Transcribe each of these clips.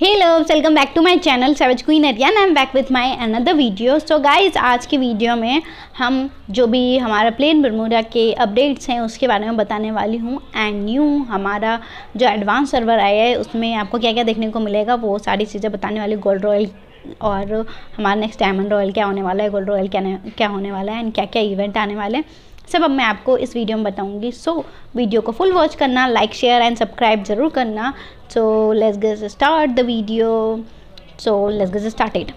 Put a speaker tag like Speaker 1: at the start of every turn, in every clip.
Speaker 1: hey loves welcome back to my channel savage queen area I am back with my another video so guys आज की video में हम जो भी हमारा प्लेन बरमूडा के अपडेट्स हैं उसके बारे में बताने वाली हूँ एंड न्यू हमारा जो एडवांस सर्वर आया है उसमें आपको क्या क्या देखने को मिलेगा वो सारी चीज़ें बताने वाली गोल्ड रॉयल और हमारा नेक्स्ट डायमंड रॉयल क्या होने वाला है गोल्ड रॉयल क्या क्या होने वाला है एंड क्या क्या इवेंट आने वाले हैं सब अब मैं आपको इस वीडियो में बताऊंगी सो so, वीडियो को फुल वॉच करना लाइक शेयर एंड सब्सक्राइब ज़रूर करना so let's get start the video so let's get started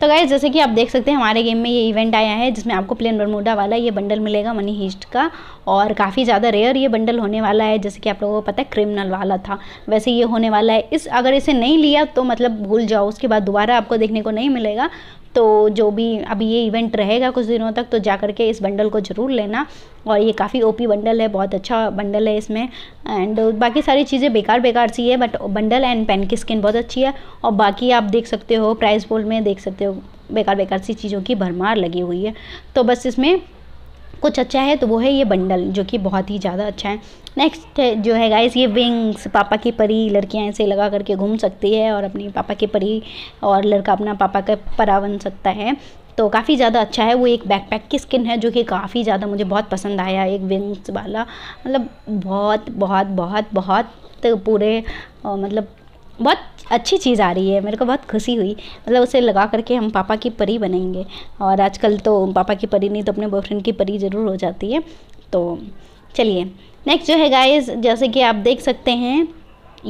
Speaker 1: तो गाइज जैसे कि आप देख सकते हैं हमारे गेम में ये इवेंट आया है जिसमें आपको प्लेन बरमूडा वाला ये बंडल मिलेगा मनी हिस्ट का और काफ़ी ज़्यादा रेयर ये बंडल होने वाला है जैसे कि आप लोगों को पता है क्रिमिनल वाला था वैसे ये होने वाला है इस अगर इसे नहीं लिया तो मतलब भूल जाओ उसके बाद दोबारा आपको देखने को नहीं मिलेगा तो जो भी अभी ये इवेंट रहेगा कुछ दिनों तक तो जा करके इस बंडल को ज़रूर लेना और ये काफ़ी ओपी बंडल है बहुत अच्छा बंडल है इसमें एंड बाकी सारी चीज़ें बेकार बेकार सी है बट बंडल एंड पेन की स्किन बहुत अच्छी है और बाकी आप देख सकते हो प्राइस बोल में देख सकते हो बेकार बेकार सी चीज़ों की भरमार लगी हुई है तो बस इसमें कुछ अच्छा है तो वो है ये बंडल जो कि बहुत ही ज़्यादा अच्छा है नेक्स्ट जो है गाइस ये विंग्स पापा की परी लड़कियाँ ऐसे लगा करके घूम सकती है और अपनी पापा की परी और लड़का अपना पापा का परा बन सकता है तो काफ़ी ज़्यादा अच्छा है वो एक बैकपैक की स्किन है जो कि काफ़ी ज़्यादा मुझे बहुत पसंद आया एक विंग्स वाला मतलब बहुत बहुत बहुत बहुत पूरे मतलब बहुत अच्छी चीज़ आ रही है मेरे को बहुत खुशी हुई मतलब उसे लगा करके हम पापा की परी बनेंगे और आजकल तो पापा की परी नहीं तो अपने बॉयफ्रेंड की परी ज़रूर हो जाती है तो चलिए नेक्स्ट जो है गाइस जैसे कि आप देख सकते हैं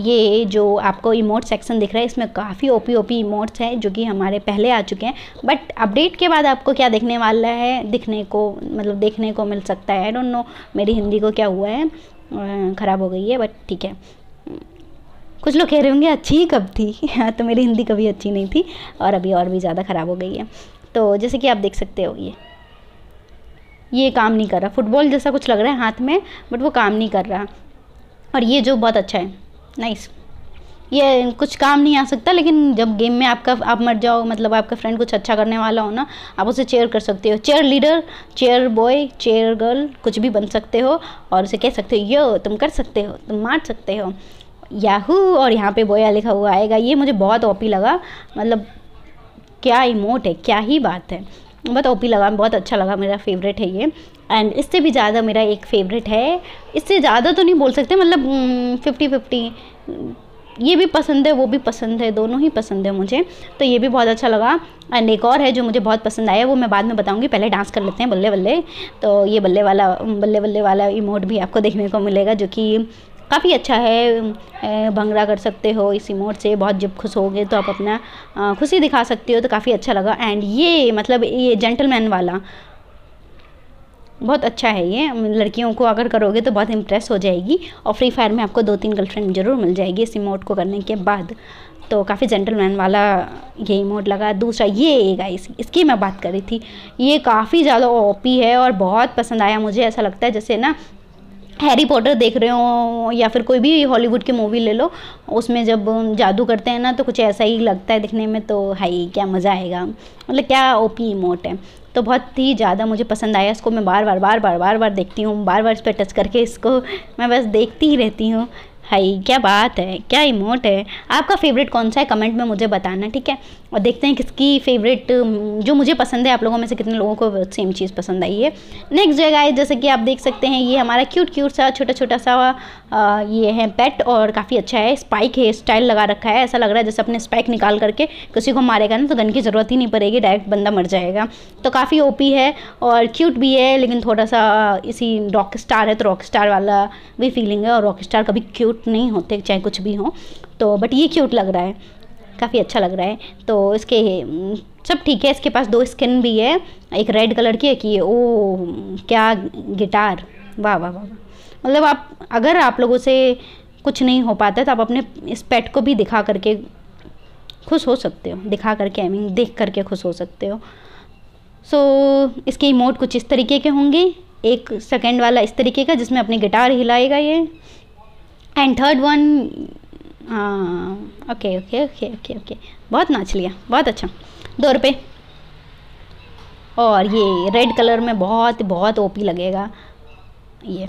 Speaker 1: ये जो आपको इमोट सेक्शन दिख रहा है इसमें काफ़ी ओपी ओपी इमोट्स हैं जो कि हमारे पहले आ चुके हैं बट अपडेट के बाद आपको क्या देखने वाला है दिखने को मतलब देखने को मिल सकता है आई डोंट नो मेरी हिंदी को क्या हुआ है ख़राब हो गई है बट ठीक है कुछ लोग कह रहे होंगे अच्छी ही कब थी हाँ, तो मेरी हिंदी कभी अच्छी नहीं थी और अभी और भी ज़्यादा ख़राब हो गई है तो जैसे कि आप देख सकते हो ये ये काम नहीं कर रहा फुटबॉल जैसा कुछ लग रहा है हाथ में बट वो काम नहीं कर रहा और ये जो बहुत अच्छा है नाइस ये कुछ काम नहीं आ सकता लेकिन जब गेम में आपका आप मर जाओ मतलब आपका फ्रेंड कुछ अच्छा करने वाला हो ना आप उसे चेयर कर सकते हो chair leader chair boy chair girl कुछ भी बन सकते हो और उसे कह सकते हो यो तुम कर सकते हो तुम मार सकते हो याहू और यहाँ पे बोया लिखा हुआ आएगा ये मुझे बहुत ओपी लगा मतलब क्या इमोट है क्या ही बात है बहुत ओपी लगा बहुत अच्छा लगा मेरा फेवरेट है ये एंड इससे भी ज़्यादा मेरा एक फेवरेट है इससे ज़्यादा तो नहीं बोल सकते मतलब फिफ्टी हम्म, फिफ्टी ये भी पसंद है वो भी पसंद है दोनों ही पसंद है मुझे तो ये भी बहुत अच्छा लगा एंड एक और है जो मुझे बहुत पसंद आया वो मैं बाद में बताऊंगी पहले डांस कर लेते हैं बल्ले बल्ले तो ये बल्ले वाला बल्ले बल्ले वाला इमोट भी आपको देखने को मिलेगा जो कि काफ़ी अच्छा है भंगड़ा कर सकते हो इस इमोट से बहुत जब खुश होगे तो आप अपना खुशी दिखा सकते हो तो काफ़ी अच्छा लगा एंड ये मतलब ये जेंटलमैन वाला बहुत अच्छा है ये लड़कियों को अगर करोगे तो बहुत इम्प्रेस हो जाएगी और फ्री फायर में आपको दो तीन गर्लफ्रेंड जरूर मिल जाएगी इस इमोट को करने के बाद तो काफ़ी जेंटलमैन वाला ये इमोट लगा दूसरा ये गाइस इसकी मैं बात कर रही थी ये काफ़ी ज़्यादा ओपी है और बहुत पसंद आया मुझे ऐसा लगता है जैसे ना हैरी पॉटर देख रहे हो या फिर कोई भी हॉलीवुड की मूवी ले लो उसमें जब जादू करते हैं ना तो कुछ ऐसा ही लगता है दिखने में तो हाई क्या मज़ा आएगा मतलब क्या ओपी इमोट है तो बहुत ही ज़्यादा मुझे पसंद आया इसको मैं बार बार बार बार बार बार देखती हूँ बार बार इस पर टच करके इसको मैं बस देखती ही रहती हूँ हाई क्या बात है क्या इमोट है आपका फेवरेट कौन सा है कमेंट में मुझे बताना ठीक है और देखते हैं किसकी फेवरेट um, जो मुझे पसंद है आप लोगों में से कितने लोगों को सेम चीज़ पसंद आई है नेक्स्ट जगह है जैसे कि आप देख सकते हैं ये हमारा क्यूट क्यूट सा छोटा छोटा सा आ, ये है पेट और काफ़ी अच्छा है स्पाइक हेयर स्टाइल लगा रखा है ऐसा लग रहा है जैसे अपने स्पाइक निकाल करके किसी को मारेगा ना तो गन की ज़रूरत ही नहीं पड़ेगी डायरेक्ट बंदा मर जाएगा तो काफ़ी ओ है और क्यूट भी है लेकिन थोड़ा सा uh, इसी रॉक स्टार है तो रॉक स्टार वाला भी फीलिंग है और रॉक स्टार कभी क्यूट नहीं होते चाहे कुछ भी हो तो बट ये क्यूट लग रहा है काफ़ी अच्छा लग रहा है तो इसके सब ठीक है इसके पास दो स्किन भी है एक रेड कलर की एक ये ओ क्या गिटार वाह वाह वाह मतलब आप अगर आप लोगों से कुछ नहीं हो पाता तो आप अपने इस पेट को भी दिखा करके खुश हो सकते हो दिखा करके आई मीन देख करके खुश हो सकते हो सो so, इसके इमोट कुछ इस तरीके के होंगे एक सेकेंड वाला इस तरीके का जिसमें अपने गिटार हिलाएगा ये एंड थर्ड वन हाँ okay okay okay okay okay बहुत नाच लिया बहुत अच्छा दो रुपये और ये रेड कलर में बहुत बहुत ओपी लगेगा ये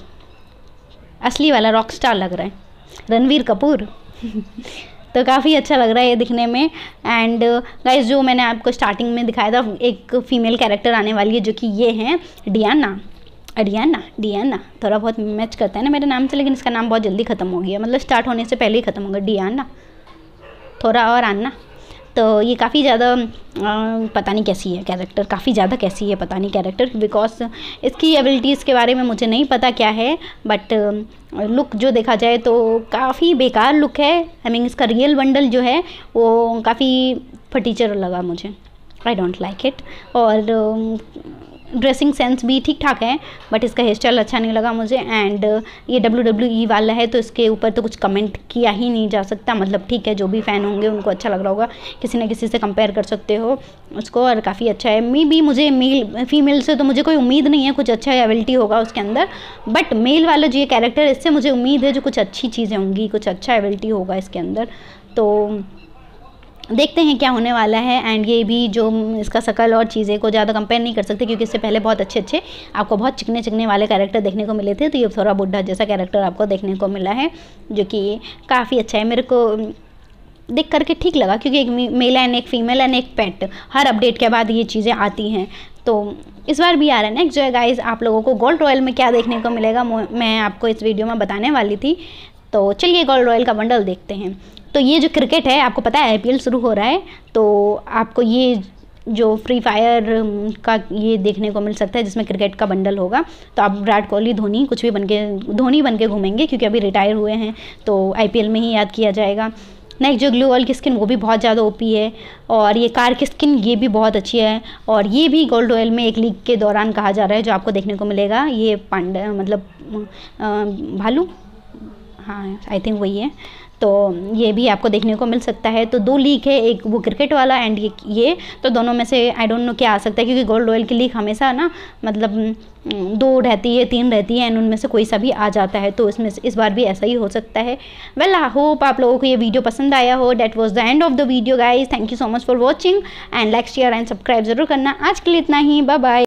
Speaker 1: असली वाला रॉक स्टार लग रहा है रणवीर कपूर तो काफ़ी अच्छा लग रहा है ये दिखने में एंड गाइस जो मैंने आपको स्टार्टिंग में दिखाया था एक फीमेल कैरेक्टर आने वाली है जो कि ये हैं डियाना अरियाना डियाना थोड़ा बहुत मैच करता है ना मेरे नाम से लेकिन इसका नाम बहुत जल्दी ख़त्म हो गया मतलब स्टार्ट होने से पहले ही ख़त्म हो गया डियाना थोड़ा और आना तो ये काफ़ी ज़्यादा पता नहीं कैसी है कैरेक्टर काफ़ी ज़्यादा कैसी है पता नहीं कैरेक्टर बिकॉज इसकी एबिलिटीज़ के बारे में मुझे नहीं पता क्या है बट लुक जो देखा जाए तो काफ़ी बेकार लुक है आई I मीन mean, इसका रियल बंडल जो है वो काफ़ी फटीचर लगा मुझे आई डोंट लाइक इट और ड्रेसिंग सेंस भी ठीक ठाक है बट इसका हेयर स्टाइल अच्छा नहीं लगा मुझे एंड uh, ये डब्ल्यू डब्ल्यू ई वाला है तो इसके ऊपर तो कुछ कमेंट किया ही नहीं जा सकता मतलब ठीक है जो भी फ़ैन होंगे उनको अच्छा लग रहा होगा किसी न किसी से कंपेयर कर सकते हो उसको और काफ़ी अच्छा है मे भी मुझे मेल फीमेल से तो मुझे कोई उम्मीद नहीं है कुछ अच्छा एबिलिटी होगा उसके अंदर बट मेल वाला जो ये कैरेक्टर इससे मुझे उम्मीद है जो कुछ अच्छी चीज़ें होंगी कुछ अच्छा एबिलिटी होगा इसके अंदर तो देखते हैं क्या होने वाला है एंड ये भी जो इसका सकल और चीज़ें को ज़्यादा कंपेयर नहीं कर सकते क्योंकि इससे पहले बहुत अच्छे अच्छे आपको बहुत चिकने चिकने वाले कैरेक्टर देखने को मिले थे तो ये थोड़ा बुढ़ा जैसा कैरेक्टर आपको देखने को मिला है जो कि काफ़ी अच्छा है मेरे को देख करके ठीक लगा क्योंकि एक मेल एंड एक फीमेल एंड एक पेट हर अपडेट के बाद ये चीज़ें आती हैं तो इस बार भी आ रहा है नेक्स्ट जो है गाइज आप लोगों को गोल्ड रॉयल में क्या देखने को मिलेगा मैं आपको इस वीडियो में बताने वाली थी तो चलिए गोल्ड रॉयल का बंडल देखते हैं तो ये जो क्रिकेट है आपको पता है आई शुरू हो रहा है तो आपको ये जो फ्री फायर का ये देखने को मिल सकता है जिसमें क्रिकेट का बंडल होगा तो आप विराट कोहली धोनी कुछ भी बन के धोनी बन के घूमेंगे क्योंकि अभी रिटायर हुए हैं तो आईपीएल में ही याद किया जाएगा नेक्स्ट जो ग्लू वॉल की स्किन वो भी बहुत ज़्यादा ओपी है और ये कार की स्किन ये भी बहुत अच्छी है और ये भी गोल्ड ऑयल में एक लीग के दौरान कहा जा रहा है जो आपको देखने को मिलेगा ये पांड मतलब भालू हाँ आई थिंक वही है तो ये भी आपको देखने को मिल सकता है तो दो लीग है एक वो क्रिकेट वाला एंड ये ये तो दोनों में से आई डोंट नो क्या आ सकता है क्योंकि गोल्ड रॉयल की लीग हमेशा ना मतलब दो रहती है तीन रहती है एंड उनमें से कोई सा भी आ जाता है तो इसमें इस बार भी ऐसा ही हो सकता है वेल आई होप आप लोगों को ये वीडियो पसंद आया हो that was the end of the video guys thank you so much for watching and like share and subscribe जरूर करना आज के लिए इतना ही बाय बाय